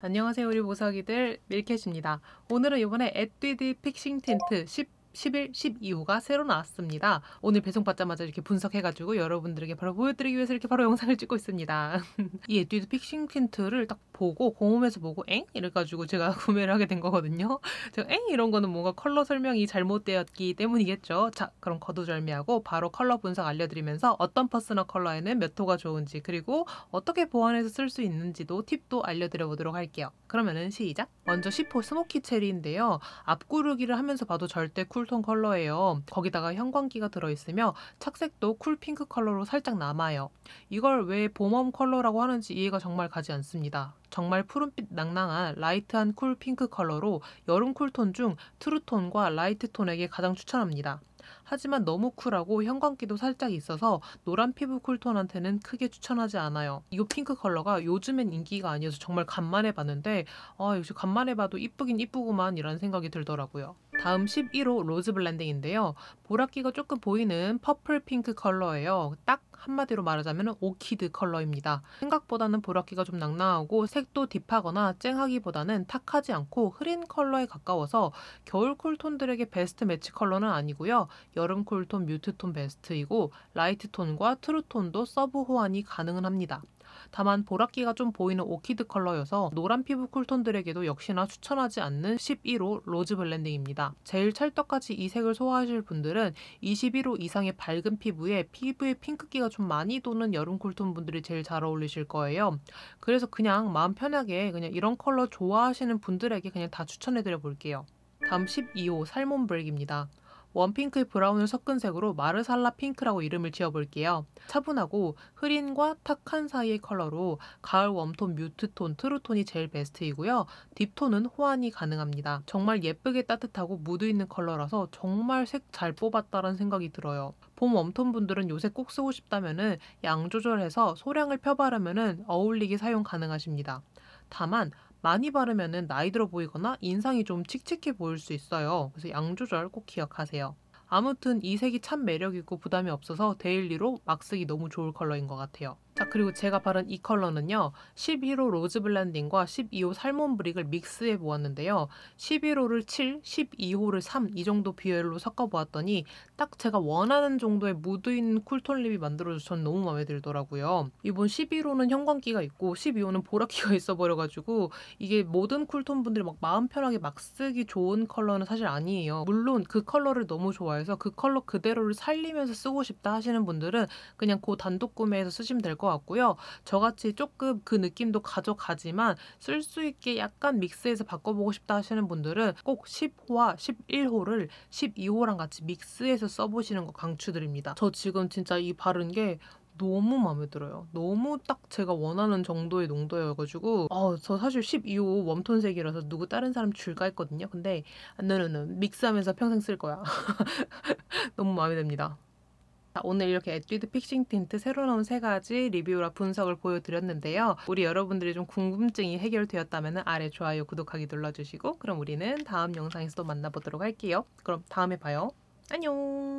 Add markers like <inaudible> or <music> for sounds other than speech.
안녕하세요 우리 보석이들 밀캣입니다. 오늘은 이번에 에뛰드 픽싱 틴트 10 11, 12호가 새로 나왔습니다. 오늘 배송받자마자 이렇게 분석해가지고 여러분들에게 바로 보여드리기 위해서 이렇게 바로 영상을 찍고 있습니다. <laughs> 이 에뛰드 픽싱 퀸트를 딱 보고 공홈에서 보고 엥? 이래가지고 제가 <laughs> 구매를 하게 된 거거든요. 제가 엥? 이런 거는 뭔가 컬러 설명이 잘못되었기 때문이겠죠. 자 그럼 거두절미하고 바로 컬러 분석 알려드리면서 어떤 퍼스널 컬러에는 몇 호가 좋은지 그리고 어떻게 보완해서 쓸 수 있는지도 팁도 알려드려 보도록 할게요. 그러면은 시작! 먼저 10호 스모키 체리인데요. 앞구르기를 하면서 봐도 절대 쿨 쿨톤 컬러예요. 거기다가 형광기가 들어있으며 착색도 쿨핑크 컬러로 살짝 남아요. 이걸 왜 봄웜 컬러라고 하는지 이해가 정말 가지 않습니다. 정말 푸른빛 낭낭한 라이트한 쿨핑크 컬러로 여름 쿨톤 중 트루톤과 라이트톤에게 가장 추천합니다. 하지만 너무 쿨하고 형광기도 살짝 있어서 노란 피부 쿨톤한테는 크게 추천하지 않아요. 이 핑크 컬러가 요즘엔 인기가 아니어서 정말 간만에 봤는데 아 역시 간만에 봐도 이쁘긴 이쁘구만 이런 생각이 들더라고요. 다음 11호 로즈 블렌딩인데요. 보랏기가 조금 보이는 퍼플 핑크 컬러예요. 딱 한마디로 말하자면 오키드 컬러입니다. 생각보다는 보랏기가 좀 낭낭하고 색도 딥하거나 쨍하기보다는 탁하지 않고 흐린 컬러에 가까워서 겨울 쿨톤들에게 베스트 매치 컬러는 아니고요. 여름 쿨톤, 뮤트톤 베스트이고 라이트톤과 트루톤도 서브 호환이 가능 합니다. 다만 보랏기가 좀 보이는 오키드 컬러여서 노란 피부 쿨톤들에게도 역시나 추천하지 않는 11호 로즈 블렌딩입니다. 제일 찰떡같이 이 색을 소화하실 분들은 21호 이상의 밝은 피부에 피부에 핑크기가 좀 많이 도는 여름 쿨톤 분들이 제일 잘 어울리실 거예요. 그래서 그냥 마음 편하게 그냥 이런 컬러 좋아하시는 분들에게 그냥 다 추천해드려 볼게요. 다음 12호 살몬 블랙입니다. 원핑크 브라운을 섞은 색으로 마르살라 핑크라고 이름을 지어볼게요. 차분하고 흐린과 탁한 사이의 컬러로 가을 웜톤, 뮤트톤, 트루톤이 제일 베스트이고요. 딥톤은 호환이 가능합니다. 정말 예쁘게 따뜻하고 무드 있는 컬러라서 정말 색 잘 뽑았다는 생각이 들어요. 봄 웜톤 분들은 요새 꼭 쓰고 싶다면 양 조절해서 소량을 펴바르면 어울리게 사용 가능하십니다. 다만 많이 바르면 나이 들어 보이거나 인상이 좀 칙칙해 보일 수 있어요. 그래서 양 조절 꼭 기억하세요. 아무튼 이 색이 참 매력있고 부담이 없어서 데일리로 막 쓰기 너무 좋을 컬러인 것 같아요. 자 그리고 제가 바른 이 컬러는요 11호 로즈 블렌딩과 12호 살몬 브릭을 믹스해 보았는데요 11호를 7, 12호를 3 이 정도 비율로 섞어 보았더니 딱 제가 원하는 정도의 무드 있는 쿨톤 립이 만들어져 서전 너무 마음에 들더라고요 이번 11호는 형광기가 있고 12호는 보라기가 <laughs> 있어 버려가지고 이게 모든 쿨톤 분들이 막 마음 편하게 막 쓰기 좋은 컬러는 사실 아니에요 물론 그 컬러를 너무 좋아해서 그 컬러 그대로를 살리면서 쓰고 싶다 하시는 분들은 그냥 그 단독 구매해서 쓰시면 될 것 같아요 것 같고요. 저같이 조금 그 느낌도 가져가지만 쓸 수 있게 약간 믹스해서 바꿔보고 싶다 하시는 분들은 꼭 10호와 11호를 12호랑 같이 믹스해서 써보시는 거 강추드립니다. 저 지금 진짜 이 바른 게 너무 마음에 들어요. 너무 딱 제가 원하는 정도의 농도여가지고 어, 저 사실 12호 웜톤색이라서 누구 다른 사람 줄까 했거든요. 근데 안되는 믹스하면서 평생 쓸 거야. <laughs> 너무 마음에 듭니다. 오늘 이렇게 에뛰드 픽싱 틴트 새로 나온 세 가지 리뷰와 분석을 보여드렸는데요. 우리 여러분들이 좀 궁금증이 해결되었다면 아래 좋아요, 구독하기 눌러주시고 그럼 우리는 다음 영상에서 또 만나보도록 할게요. 그럼 다음에 봐요. 안녕!